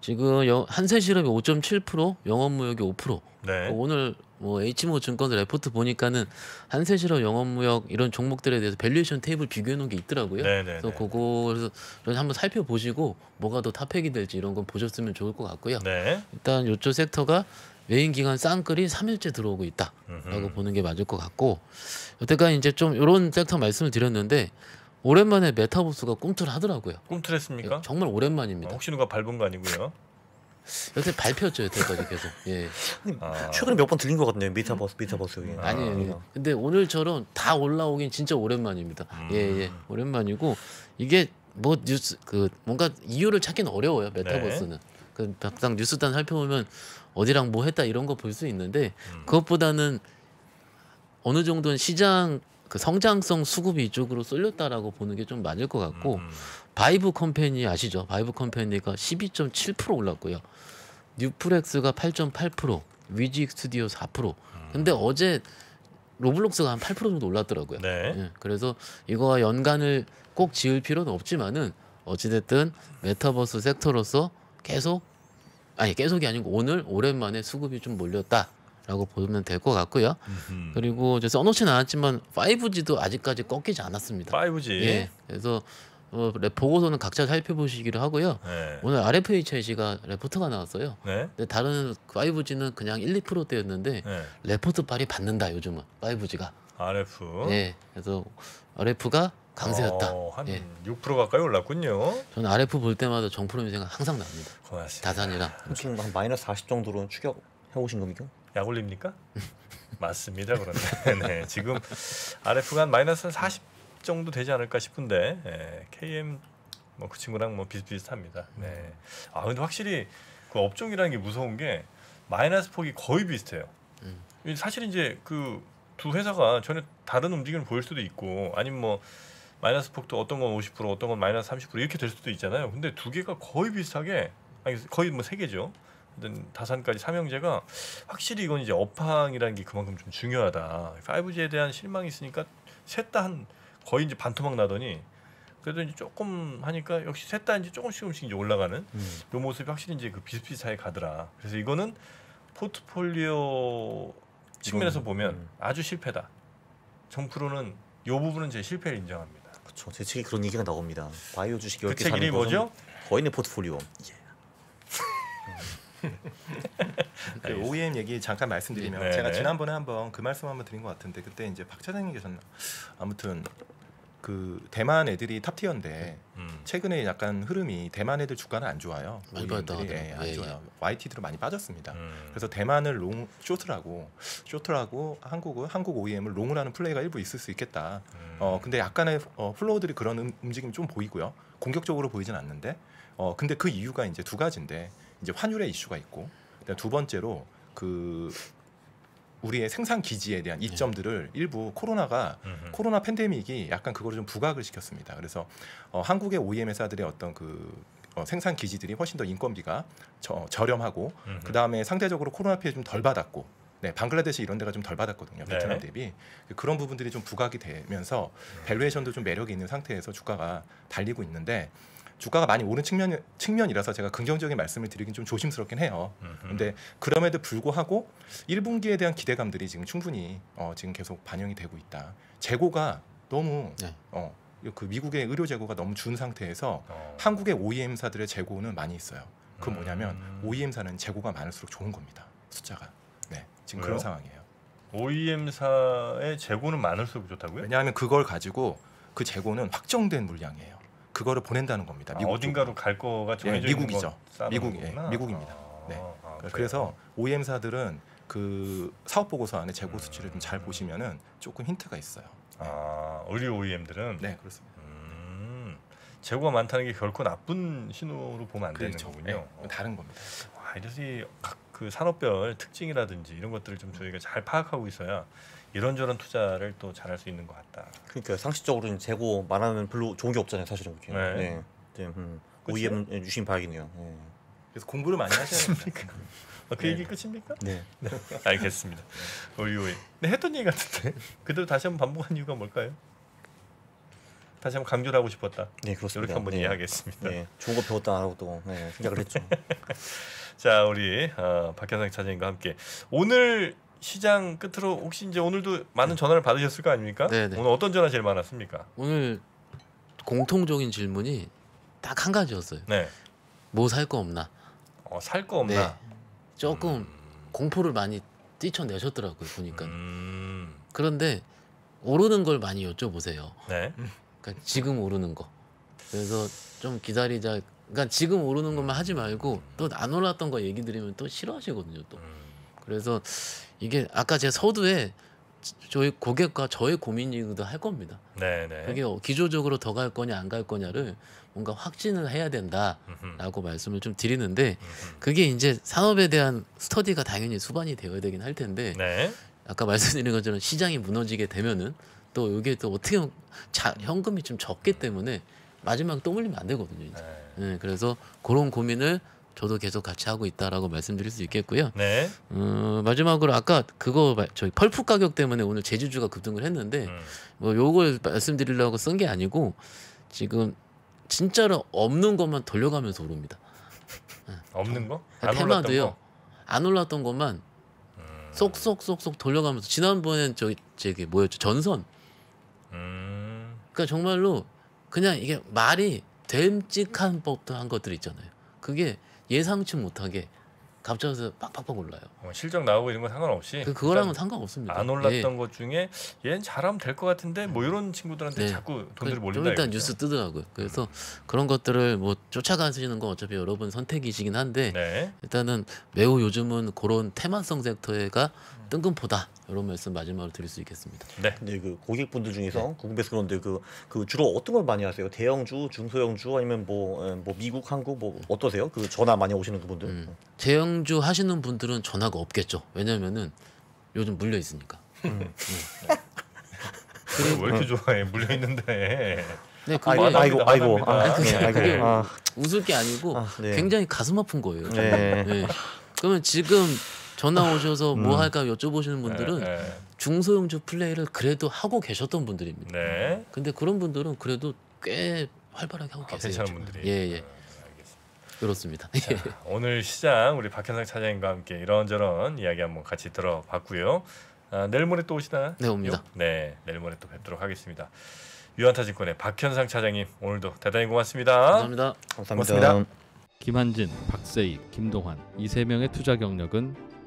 지금 한세실업이 5.7% 영업무역이 5% 네. 그러니까 오늘 뭐 H모 증권들 레포트 보니까는 한세시업 영업무역 이런 종목들에 대해서 밸류에이션 테이블 비교해 놓은 게 있더라고요. 네네네. 네, 그래서 네. 그거를 한번 살펴보시고 뭐가 더 탑픽이 될지 이런 건 보셨으면 좋을 것 같고요. 네. 일단 요쪽 섹터가 메인기간 쌍끌이 삼일째 들어오고 있다라고 음흠. 보는 게 맞을 것 같고 여태까지 이제 좀 이런 섹터 말씀을 드렸는데 오랜만에 메타버스가 꿈틀하더라고요. 꿈틀했습니까? 예, 정말 오랜만입니다. 어, 혹시 누가 밟은 거 아니고요. 요새 발표죠 여태까지 계속. 예. 아... 최근에 몇 번 들린 것 같네요. 미타버스 미타버스. 예. 아... 아니에요. 근데 오늘처럼 다 올라오긴 진짜 오랜만입니다. 음... 예, 예. 오랜만이고 이게 뭐 뉴스 그 뭔가 이유를 찾긴 어려워요. 네. 메타버스는. 네. 그 막상 뉴스단 살펴보면 어디랑 뭐 했다 이런 거 볼 수 있는데 음. 그것보다는 어느 정도는 시장 그 성장성 수급 이쪽으로 쏠렸다라고 보는 게 좀 맞을 것 같고 음. 바이브 컴퍼니 아시죠? 바이브 컴퍼니가 12.7% 올랐고요. 뉴프렉스가 8.8%, 위직 스튜디오 4%. 근데 음. 어제 로블록스가 한 8% 정도 올랐더라고요. 네. 예, 그래서 이거와 연관을 꼭 지을 필요는 없지만은 어찌됐든 메타버스 섹터로서 계속 아니 계속이 아니고 오늘 오랜만에 수급이 좀 몰렸다. 라고 보면 될 것 같고요. 음흠. 그리고 이제 써놓진 않았지만 5G도 아직까지 꺾이지 않았습니다. 5G. 예. 그래서 어, 보고서는 각자 살펴보시기로 하고요. 네. 오늘 RFHIG가 레포트가 나왔어요. 네. 다른 5G는 그냥 1, 2%대였는데 네. 레포트 빨이 받는다 요즘은 5G가.
RF. 네.
그래서 RF가 강세였다. 어, 한6%
예. 가까이
올랐군요.
저는 RF 볼 때마다 정프롬 생각 항상 납니다. 고맙습니다. 다산이랑. 지금 한
마이너스 40 정도로 추격해 오신 겁니까? 약 올립니까? 맞습니다.
그런데 네,
지금 RF가 마이너스 40 정도 되지 않을까 싶은데 예, KM 뭐 그 친구랑 뭐 비슷비슷합니다. 네. 아 근데 확실히 그 업종이라는 게 무서운 게 마이너스 폭이 거의 비슷해요. 음. 사실 이제 그 두 회사가 전혀 다른 움직임을 보일 수도 있고 아니면 뭐 마이너스 폭도 어떤 건50% 어떤 건 마이너스 30% 이렇게 될 수도 있잖아요. 근데 두 개가 거의 비슷하게 아니 거의 뭐 세 개죠. 어떤 다산까지 삼형제가 확실히 이건 이제 업황이라는 게 그만큼 좀 중요하다. 5G에 대한 실망이 있으니까 셋다한 거의 이제 반토막 나더니 그래도 이제 조금 하니까 역시 셋다 이제 조금씩 조금씩 이제 올라가는 음. 요 모습이 확실히 이제 그 비슷비슷하게 가더라. 그래서 이거는 포트폴리오 측면에서 이건, 보면 음. 아주 실패다.
정프로는 요 부분은 제 실패를 인정합니다. 그렇죠. 제 책에 그런 얘기가 나옵니다. 바이오 주식 그 이렇게 그 사는 거죠? 거인의 포트폴리오. 예.
그 OEM 얘기 잠깐 말씀드리면 네, 제가 네. 지난번에 한번 그 말씀 한번 드린 것 같은데 그때 이제 박 차장님 께서는 아무튼 그 대만 애들이 탑티어인데 음. 최근에 약간 흐름이 대만 애들 주가는 안 좋아요. 오이들이 e 예, 안 예, 좋아요. 예. YTD로 많이 빠졌습니다. 음. 그래서 대만을 롱쇼트라고쇼트라고 한국은 한국 OEM을 롱을 하는 플레이가 일부 있을 수 있겠다. 음. 어 근데 약간의 어, 플로우들이 그런 음, 움직임 이좀 보이고요. 공격적으로 보이진 않는데 어 근데 그 이유가 이제 두 가지인데 이제 환율의 이슈가 있고 두 번째로 그 우리의 생산 기지에 대한 예. 이점들을 예. 일부 코로나가 음흠. 코로나 팬데믹이 약간 그거를 좀 부각을 시켰습니다. 그래서 어, 한국의 OEM 회사들의 어떤 그 어, 생산 기지들이 훨씬 더 인건비가 저, 어, 저렴하고 그 다음에 상대적으로 코로나 피해 좀 덜 받았고 네, 방글라데시 이런 데가 좀 덜 받았거든요. 네. 베트남 네. 대비 그런 부분들이 좀 부각이 되면서 음. 밸류에이션도 좀 매력이 있는 상태에서 주가가 달리고 있는데 주가가 많이 오른 측면 측면이라서 제가 긍정적인 말씀을 드리긴 좀 조심스럽긴 해요. 근데 그럼에도 불구하고 1분기에 대한 기대감들이 지금 충분히 어, 지금 계속 반영이 되고 있다. 재고가 너무 네. 어, 그 미국의 의료 재고가 너무 준 상태에서 어. 한국의 OEM사들의 재고는 많이 있어요. 그 음. 뭐냐면 OEM사는 재고가 많을수록 좋은 겁니다. 숫자가. 네. 지금 왜요? 그런 상황이에요. OEM사의 재고는 많을수록 좋다고요? 왜냐하면 그걸 가지고 그 재고는 확정된 물량이에요. 그거를 보낸다는 겁니다. 아, 미국 아, 어딘가로
갈 거가 예, 정해져 예, 미국이죠. 미국 예, 미국입니다. 아, 네. 아, 그래서
OEM사들은 그 사업 보고서 안에 재고 수치를 좀 잘 보시면은 조금 힌트가 있어요. 아 의류 OEM들은 네 그렇습니다. 음, 재고가
많다는 게 결코 나쁜 신호로 보면 안 그렇죠. 되는 거군요. 네, 어. 다른 겁니다. 와, 이래서 이그 산업별 특징이라든지 이런 것들을 좀 저희가 잘 파악하고 있어야 이런저런 투자를
또 잘할 수 있는 것 같다.
그러니까 상식적으로는 재고 말하면 별로 좋은 게 없잖아요, 사실은 그게. 네. 네. 네. 음. OEM 유심 박이네요. 네.
그래서 공부를 많이 하셨습니까? 아, 어, 그 네. 얘기 끝입니까? 네. 네. 알겠습니다.
우리 오이. 네, 했던 얘기 같은데 그대로
다시 한번 반복한 이유가 뭘까요? 다시 한번 강조를 하고 싶었다. 네, 그렇습니다. 이렇게 한번 네. 이해하겠습니다. 네.
좋은 거 배웠다 하고 또 생각을 했죠. 자, 우리 어,
박현상 차장님과 함께 오늘 시장 끝으로 혹시 이제 오늘도 많은 전화를 받으셨을 거 아닙니까? 네네. 네. 오늘 어떤 전화 제일 많았습니까?
오늘 공통적인 질문이 딱 한 가지였어요. 네. 뭐살 거 없나? 어, 살 거 없나? 네. 조금 음... 공포를 많이 뛰쳐내셨더라고요 보니까. 음... 그런데 오르는 걸 많이 여쭤보세요. 네. 그러니까 지금 오르는 거. 그래서 좀 기다리자. 그러니까 지금 오르는 것만 하지 말고 또 안 올랐던 거 얘기 드리면 또 싫어하시거든요. 또. 음... 그래서 이게 아까 제가 서두에 저희 고객과 저의 고민이기도 할 겁니다.
네네. 네. 그게 어,
기조적으로 더 갈 거냐 안 갈 거냐를 뭔가 확진을 해야 된다라고 말씀을 좀 드리는데 그게 이제 산업에 대한 스터디가 당연히 수반이 되어야 되긴 할 텐데 네. 아까 말씀드린 것처럼 시장이 무너지게 되면은 또 이게 또 어떻게 자, 현금이 좀 적기 때문에 마지막 또 물리면 안 되거든요. 이제. 네. 네, 그래서 그런 고민을 저도 계속 같이 하고 있다라고 말씀드릴 수 있겠고요. 네. 음, 마지막으로 아까 그거 저희 펄프 가격 때문에 오늘 제주주가 급등을 했는데 음. 뭐 요걸 말씀드리려고 쓴 게 아니고 지금 진짜로 없는 것만 돌려가면서 오릅니다. 없는 거? 안 아, 테마도요. 거? 안 올랐던 것만 음. 쏙쏙쏙쏙 돌려가면서 지난번엔 저기 저기 뭐였죠? 전선. 음. 그러니까 정말로 그냥 이게 말이 됨직한 법도 한 것들 있잖아요. 그게 예상치 못하게 갑자기 빡빡빡 올라요. 어,
실적 나오고 이런 건 상관없이. 그, 거랑은 상관없습니다. 안 올랐던 예. 것 중에 얘는
잘하면 될 것 같은데
뭐 음. 이런 친구들한테 네. 자꾸 그 돈들이 몰린다. 일단 뉴스
뜨더라고요. 그래서 음. 그런 것들을 뭐 쫓아가시는 건 어차피 여러분 선택이시긴 한데 네. 일단은 매우 요즘은 그런 테마성 섹터가 뜬금포다 이런 말씀 마지막으로 드릴 수 있겠습니다. 네. 근데 그 고객분들 중에서 네. 궁금해서 그런데 그, 그 주로 어떤 걸 많이 하세요? 대형주, 중소형주
아니면 뭐, 예, 뭐 미국, 한국 뭐 어떠세요? 그 전화 많이 오시는 그분들? 음.
대형주 하시는 분들은 전화가 없겠죠. 왜냐면은 요즘 물려 있으니까. 음. 음. 왜 이렇게
좋아해? 물려 있는데. 네, 아, 그게 아이고 아이고, 아이고. 아, 그게, 네, 그게 아. 웃을 게 아니고 아, 네.
굉장히 가슴 아픈 거예요. 네. 네. 그러면 지금 전화 오셔서 뭐 음. 할까 여쭤보시는 분들은 네, 네. 중소형주 플레이를 그래도 하고 계셨던 분들입니다. 네. 근데 그런 분들은 그래도 꽤 활발하게 하고 아, 계세요. 괜찮은 분들이. 예, 예. 아, 그렇습니다. 자, 예.
오늘 시장 우리 박현상 차장님과 함께 이런저런 이야기 한번 같이 들어봤고요. 아, 내일 모레 또 오시나요? 네, 옵니다. 네, 내일 모레 또 뵙도록 하겠습니다. 유한타증권의 박현상 차장님 오늘도 대단히 고맙습니다. 감사합니다. 감사합니다. 고맙습니다. 김한진, 박세희, 김동환 이 세 명의 투자 경력은